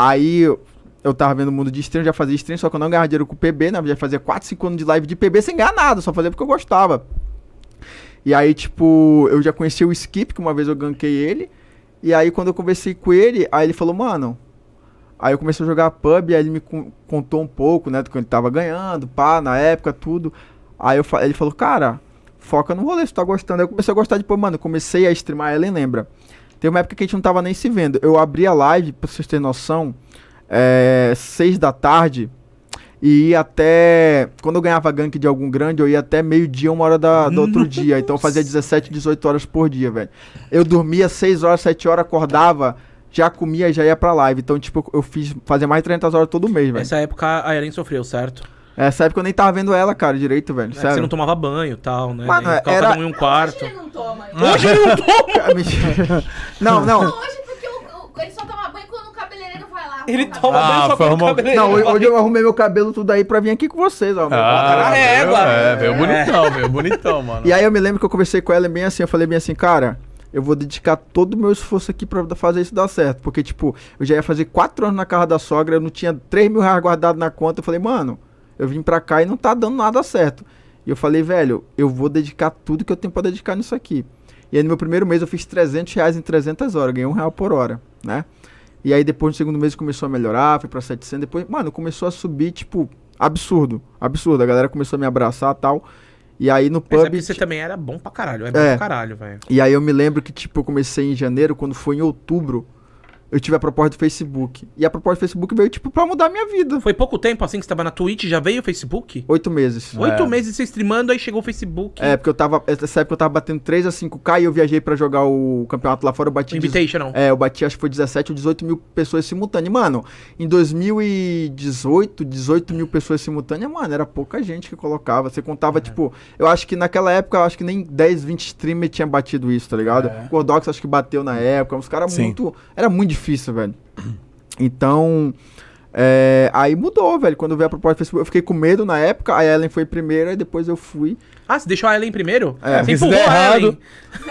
Aí eu tava vendo o mundo de stream, já fazia stream, só que eu não ganhava dinheiro com PB, né? Eu já fazia 4, 5 anos de live de PB sem ganhar nada, só fazia porque eu gostava. E aí, tipo, eu já conheci o Skip, que uma vez eu ganquei ele. E aí, quando eu conversei com ele, aí ele falou, mano. Aí eu comecei a jogar pub, aí ele me contou um pouco, né, do que ele tava ganhando, pá, na época, tudo. Aí eu, ele falou, cara, foca no rolê, se tu tá gostando. Aí eu comecei a gostar de pub, mano, comecei a streamar, ele lembra. Tem uma época que a gente não tava nem se vendo. Eu abri a live, pra vocês terem noção, é, seis da tarde. E ia até. Quando eu ganhava gank de algum grande, eu ia até meio-dia, uma hora da, do outro dia. Então eu fazia 17, 18 horas por dia, velho. Eu dormia 6 horas, 7 horas, acordava, já comia, já ia pra live. Então, tipo, eu fiz fazer mais de 300 horas todo mês, velho. Nessa época a Eren sofreu, certo? sabe época eu nem tava vendo ela, cara, direito, velho. É você não tomava banho e tal, né? Mano, ficava era... cada um em um quarto. Hoje ele não toma. Não. Hoje ele não toma! não, não. Hoje porque eu, ele só toma banho quando o cabeleireiro vai lá. Ele toma ah, banho só quando o Não, hoje eu arrumei meu cabelo tudo aí pra vir aqui com vocês, ó. Ah, é, é, é, meu, é, veio bonitão, veio bonitão, mano. E aí eu me lembro que eu conversei com ela bem assim, eu falei bem assim, cara eu vou dedicar todo o meu esforço aqui para fazer isso dar certo. Porque, tipo, eu já ia fazer quatro anos na casa da sogra, eu não tinha três mil reais guardado na conta. Eu falei, mano, eu vim pra cá e não tá dando nada certo. E eu falei, velho, eu vou dedicar tudo que eu tenho pra dedicar nisso aqui. E aí no meu primeiro mês eu fiz 300 reais em 300 horas, ganhei um real por hora, né? E aí depois no segundo mês começou a melhorar, foi pra 700, depois, mano, começou a subir, tipo, absurdo, absurdo. A galera começou a me abraçar tal. E aí no é pub. Mas você também era bom pra caralho, é bom é. pra caralho, velho. E aí eu me lembro que, tipo, eu comecei em janeiro, quando foi em outubro, eu tive a proposta do Facebook. E a proposta do Facebook veio, tipo, pra mudar a minha vida. Foi pouco tempo, assim, que você tava na Twitch, já veio o Facebook? Oito meses. É. Oito meses você streamando, aí chegou o Facebook. É, porque eu tava. Essa época eu tava batendo 3 a 5K e eu viajei pra jogar o campeonato lá fora, eu bati. Invitational. não. É, eu bati, acho que foi 17 ou 18 mil pessoas simultâneas. Mano, em 2018, 18 mil pessoas simultâneas, mano, era pouca gente que colocava. Você contava, é. tipo, eu acho que naquela época, eu acho que nem 10, 20 streamers tinha batido isso, tá ligado? É. O Gordox acho que bateu na época. Uns caras muito. Era muito difícil difícil, velho. Então, é, aí mudou, velho. Quando veio a proposta do Facebook, eu fiquei com medo na época. A Ellen foi primeira e depois eu fui. Ah, você deixou a Ellen primeiro? É. Você se der errado,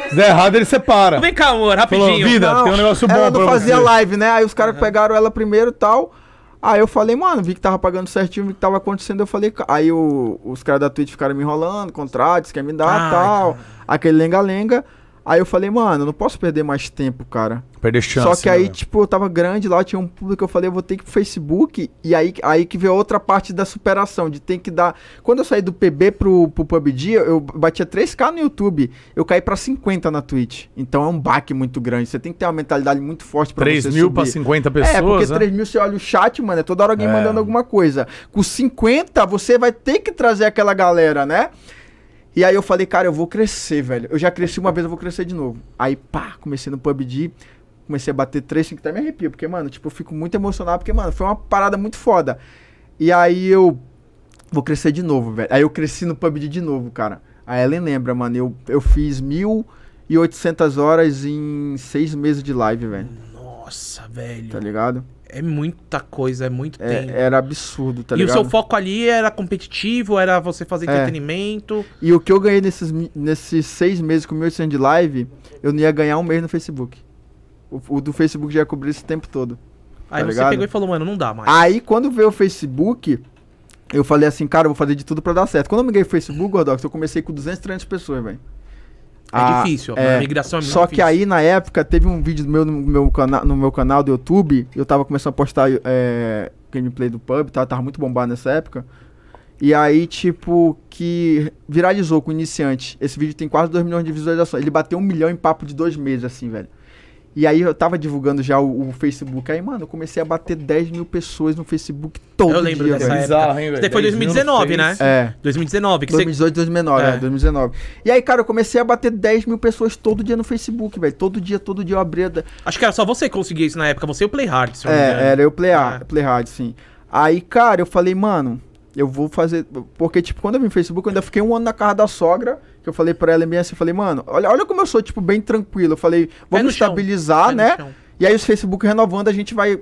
Se der errado, ele separa. Vem cá, amor, rapidinho. Falou, vida, não, tem um negócio bom ela não fazia live, né? Aí os caras uhum. pegaram ela primeiro e tal. Aí eu falei, mano, vi que tava pagando certinho, vi que tava acontecendo. Eu falei, aí o, os caras da Twitch ficaram me enrolando, contratos, quer me dar tal. Cara. Aquele lenga-lenga. Aí eu falei, mano, não posso perder mais tempo, cara. Perder chance. Só que aí, né? tipo, eu tava grande lá, tinha um público, eu falei, eu vou ter que ir pro Facebook. E aí, aí que veio outra parte da superação, de ter que dar. Quando eu saí do PB pro, pro PUBG, eu batia 3K no YouTube. Eu caí pra 50 na Twitch. Então é um baque muito grande. Você tem que ter uma mentalidade muito forte pra 3 você. 3 mil subir. pra 50 pessoas. É, porque né? 3 mil você olha o chat, mano, é toda hora alguém é. mandando alguma coisa. Com 50, você vai ter que trazer aquela galera, né? E aí eu falei, cara, eu vou crescer, velho. Eu já cresci uma vez, eu vou crescer de novo. Aí, pá, comecei no PUBG, comecei a bater 3, 5, até me arrepio, porque, mano, tipo, eu fico muito emocionado, porque, mano, foi uma parada muito foda. E aí eu vou crescer de novo, velho. Aí eu cresci no PUBG de novo, cara. A Ellen lembra, mano, eu, eu fiz 1.800 horas em 6 meses de live, velho. Nossa, velho. Tá ligado? É muita coisa, é muito é, tempo. Era absurdo, tá e ligado? E o seu foco ali era competitivo, era você fazer é. entretenimento. E o que eu ganhei nesses, nesses seis meses com meu de live, eu não ia ganhar um mês no Facebook. O, o do Facebook já ia cobrir esse tempo todo. Tá Aí tá você ligado? pegou e falou, mano, não dá mais. Aí quando veio o Facebook, eu falei assim, cara, eu vou fazer de tudo para dar certo. Quando eu me ganhei o Facebook, Gordox, eu comecei com 200, 300 pessoas, velho. É ah, difícil, é, a migração é muito Só difícil. que aí, na época, teve um vídeo meu no meu, no meu canal do YouTube. Eu tava começando a postar é, gameplay do pub, tá? tava muito bombado nessa época. E aí, tipo, que viralizou com o iniciante. Esse vídeo tem quase 2 milhões de visualizações. Ele bateu um milhão em papo de dois meses, assim, velho. E aí eu tava divulgando já o, o, Facebook. Aí, mano, eu comecei a bater 10 mil pessoas no Facebook todo dia. Eu lembro dia, dessa velho. Bizarro, hein, velho? Foi 2019, né? É. 2019. Que 2018, 2019, é. 2019. É, e aí, cara, eu comecei a bater 10 mil pessoas todo dia no Facebook, velho. Todo dia, todo dia eu abria... Da... Acho que era só você que conseguia isso na época. Você e o Playhard, se eu É, não era eu Playhard, é. hard sim. Aí, cara, eu falei, mano, eu vou fazer... Porque, tipo, quando eu vim no Facebook, eu ainda fiquei um ano na casa da sogra que eu falei pra ela MS, eu falei, mano, olha, olha como eu sou, tipo, bem tranquilo. Eu falei, vamos estabilizar, né? E aí os Facebook renovando, a gente vai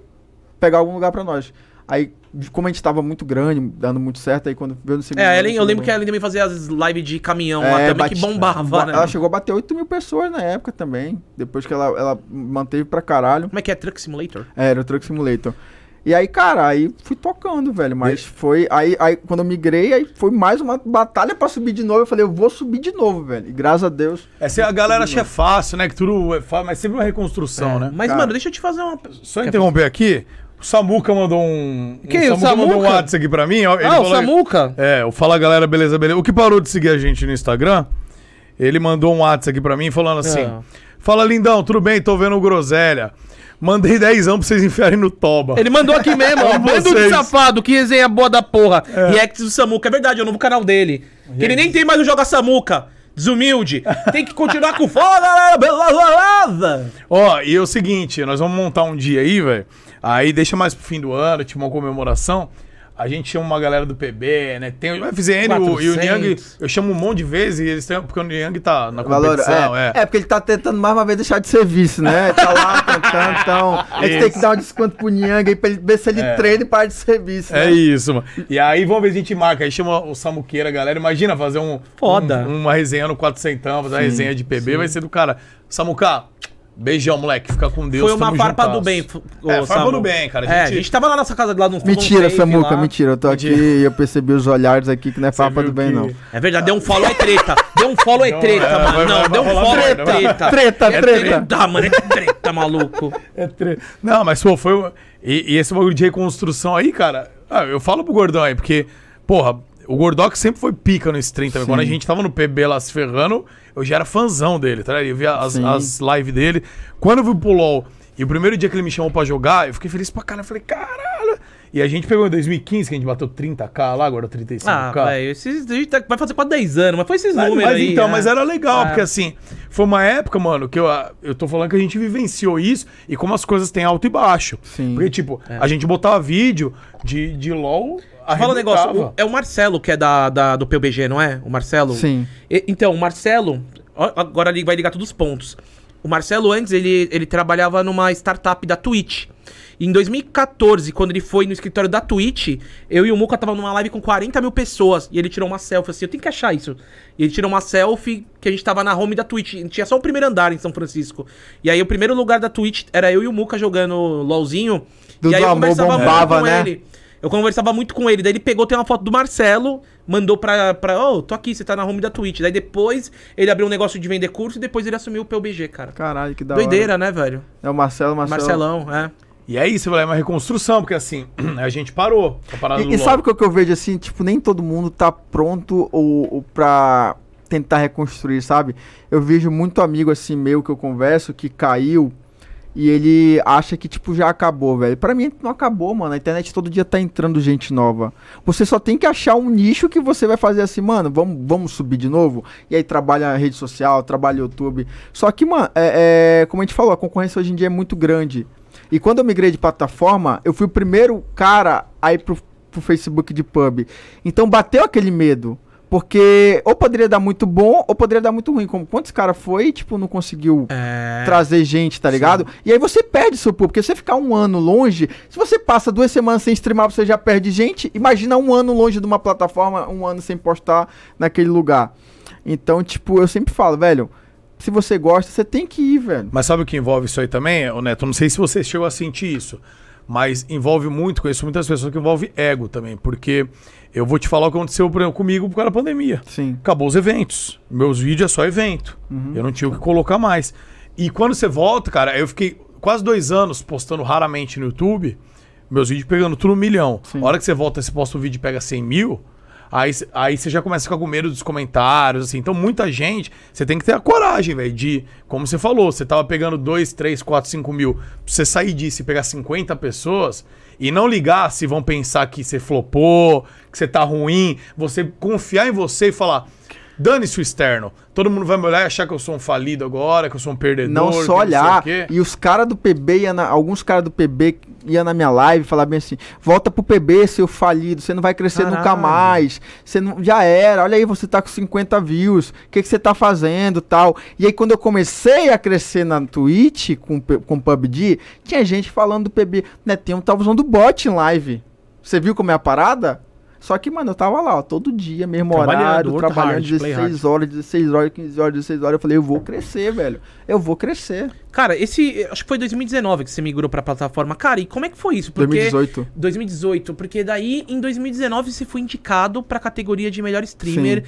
pegar algum lugar pra nós. Aí, como a gente tava muito grande, dando muito certo, aí quando veio no segundo. É, ano, Ellen, eu lembro que a Ellen também fazia as lives de caminhão é, lá também, bate, que bombava, né? Ela chegou a bater 8 mil pessoas na época também. Depois que ela, ela manteve pra caralho. Como é que é? Truck Simulator? É, era o Truck Simulator. E aí, cara, aí fui tocando, velho. Mas e... foi. Aí, aí, quando eu migrei, aí foi mais uma batalha para subir de novo. Eu falei, eu vou subir de novo, velho. E graças a Deus. Essa é, a galera acha é fácil, né? Que tudo é fácil, mas sempre uma reconstrução, é, né? Mas, cara... mano, deixa eu te fazer uma. Só Quer interromper fazer... aqui. O Samuca mandou um. Quem? Um o Samuca, Samuca mandou um WhatsApp aqui pra mim. Ele ah, o Samuca? É, o Fala Galera, beleza, beleza. O que parou de seguir a gente no Instagram ele mandou um WhatsApp aqui pra mim falando assim: é. Fala, lindão, tudo bem? Tô vendo o Groselha. Mandei anos pra vocês enfiarem no toba. Ele mandou aqui mesmo, ó. Bando de safado, que resenha boa da porra. É. React do Samuca. É verdade, é o novo canal dele. Que ele nem tem mais o Joga Samuca. Desumilde. Tem que continuar com foda, né? beleza. Ó, e é o seguinte, nós vamos montar um dia aí, velho. Aí deixa mais pro fim do ano, tipo uma comemoração. A gente chama uma galera do PB, né? Tem o FZN o, e o Niang. Eu chamo um monte de vezes e eles têm, porque o Niang tá na é competição. Valor, é, é. é, porque ele tá tentando mais uma vez deixar de serviço né? Tá lá cantando, então. A gente tem que dar um desconto pro Niang aí pra ele ver se ele é. treina e para de serviço é Né? É isso, mano. E aí vamos ver se a gente marca. Aí chama o Samuqueira, galera. Imagina fazer um. Foda. Um, uma resenha no 400, fazer sim, a resenha de PB, sim. vai ser do cara. Samuca, Beijão, moleque. Fica com Deus. Foi uma farpa do bem. É, ô, é, farpa do bem, cara. A gente... É, a gente tava lá na casa casa lá no Mentira, Samuca, mentira. Eu tô aqui e eu percebi os olhares aqui que não é farpa do bem, que... não. É verdade, deu um follow é treta. Deu um follow é treta, é, mano. não, deu um follow é treta. Treta, é treta. Treta, mano. É treta, maluco. É treta. Não, mas, pô, foi. E, e esse bagulho de reconstrução aí, cara. Ah, eu falo pro gordão aí, porque, porra, o Gordox sempre foi pica no stream. também. Sim. Quando a gente tava no PB lá se ferrando, eu já era fãzão dele, tá? Eu via as, as lives dele. Quando eu vi pro LOL e o primeiro dia que ele me chamou pra jogar, eu fiquei feliz pra caralho. Eu falei, caralho, e a gente pegou em 2015, que a gente bateu 30k lá, agora 35k. Ah, velho, esses tá, vai fazer quase 10 anos, mas foi esses mas, números mas, aí. Então, é. mas era legal, ah. porque assim, foi uma época, mano, que eu, ah, eu tô falando que a gente vivenciou isso e como as coisas têm alto e baixo. Sim. Porque, tipo, é. a gente botava vídeo de, de LOL Fala um negócio, o, é o Marcelo que é da, da, do PUBG, não é? O Marcelo? Sim. E, então, o Marcelo, agora ele vai ligar todos os pontos. O Marcelo antes, ele, ele trabalhava numa startup da Twitch. Em 2014, quando ele foi no escritório da Twitch, eu e o Muca tava numa live com 40 mil pessoas. E ele tirou uma selfie, assim, eu tenho que achar isso. E ele tirou uma selfie que a gente tava na home da Twitch. Tinha só o primeiro andar em São Francisco. E aí o primeiro lugar da Twitch era eu e o Muca jogando LOLzinho. Do e aí eu amor, conversava bombava, muito com né? ele. Eu conversava muito com ele. Daí ele pegou, tem uma foto do Marcelo, mandou pra. pra Ô, oh, tô aqui, você tá na home da Twitch. Daí depois ele abriu um negócio de vender curso e depois ele assumiu o PUBG, cara. Caralho, que da Doideira, hora. né, velho? É o Marcelo, Marcelo. Marcelão, é. E é isso, velho. é uma reconstrução, porque assim, a gente parou. e, e sabe o que eu vejo assim? Tipo, nem todo mundo tá pronto ou, ou pra tentar reconstruir, sabe? Eu vejo muito amigo assim meu que eu converso que caiu e ele acha que, tipo, já acabou, velho. Pra mim não acabou, mano. A internet todo dia tá entrando gente nova. Você só tem que achar um nicho que você vai fazer assim, mano, vamos, vamos subir de novo. E aí trabalha a rede social, trabalha YouTube. Só que, mano, é, é, como a gente falou, a concorrência hoje em dia é muito grande. E quando eu migrei de plataforma, eu fui o primeiro cara aí pro, pro Facebook de pub. Então bateu aquele medo. Porque ou poderia dar muito bom ou poderia dar muito ruim. Como quantos cara foi tipo, não conseguiu é... trazer gente, tá ligado? Sim. E aí você perde seu público. Porque você ficar um ano longe, se você passa duas semanas sem streamar, você já perde gente. Imagina um ano longe de uma plataforma, um ano sem postar naquele lugar. Então, tipo, eu sempre falo, velho. Se você gosta, você tem que ir, velho. Mas sabe o que envolve isso aí também, ô Neto? Não sei se você chegou a sentir isso mas envolve muito, conheço muitas pessoas que envolve ego também, porque eu vou te falar o que aconteceu comigo por causa da pandemia. Sim. Acabou os eventos. Meus vídeos é só evento. Uhum. Eu não tinha o que colocar mais. E quando você volta, cara, eu fiquei quase dois anos postando raramente no YouTube, meus vídeos pegando tudo um milhão. Sim. A hora que você volta, você posta um vídeo e pega 100 mil, Aí, aí você já começa a ficar com medo dos comentários, assim. Então, muita gente, você tem que ter a coragem, velho, de, como você falou, você tava pegando 2, 3, 4, 5 mil. Você sair disso e pegar 50 pessoas e não ligar se vão pensar que você flopou, que você tá ruim. Você confiar em você e falar, Dane-se o externo. Todo mundo vai me olhar e achar que eu sou um falido agora, que eu sou um perdedor. Não só olhar. Não e os caras do PB, ia na, alguns caras do PB ia na minha live falar bem assim: volta pro PB, seu falido, você não vai crescer Caralho. nunca mais. Você não, já era, olha aí, você tá com 50 views, o que, que você tá fazendo tal. E aí, quando eu comecei a crescer na Twitch com, com PUBG, tinha gente falando do PB, né? Tem um tava usando bot em live. Você viu como é a parada? Só que, mano, eu tava lá, ó, todo dia, mesmo trabalhando, horário, trabalhando hard, 16 horas, 16 horas, 15 horas, 16 horas. Eu falei, eu vou crescer, velho. Eu vou crescer. Cara, esse. Acho que foi 2019 que você migrou pra plataforma. Cara, e como é que foi isso? Porque, 2018. 2018, porque daí em 2019 você foi indicado pra categoria de melhor streamer. Sim.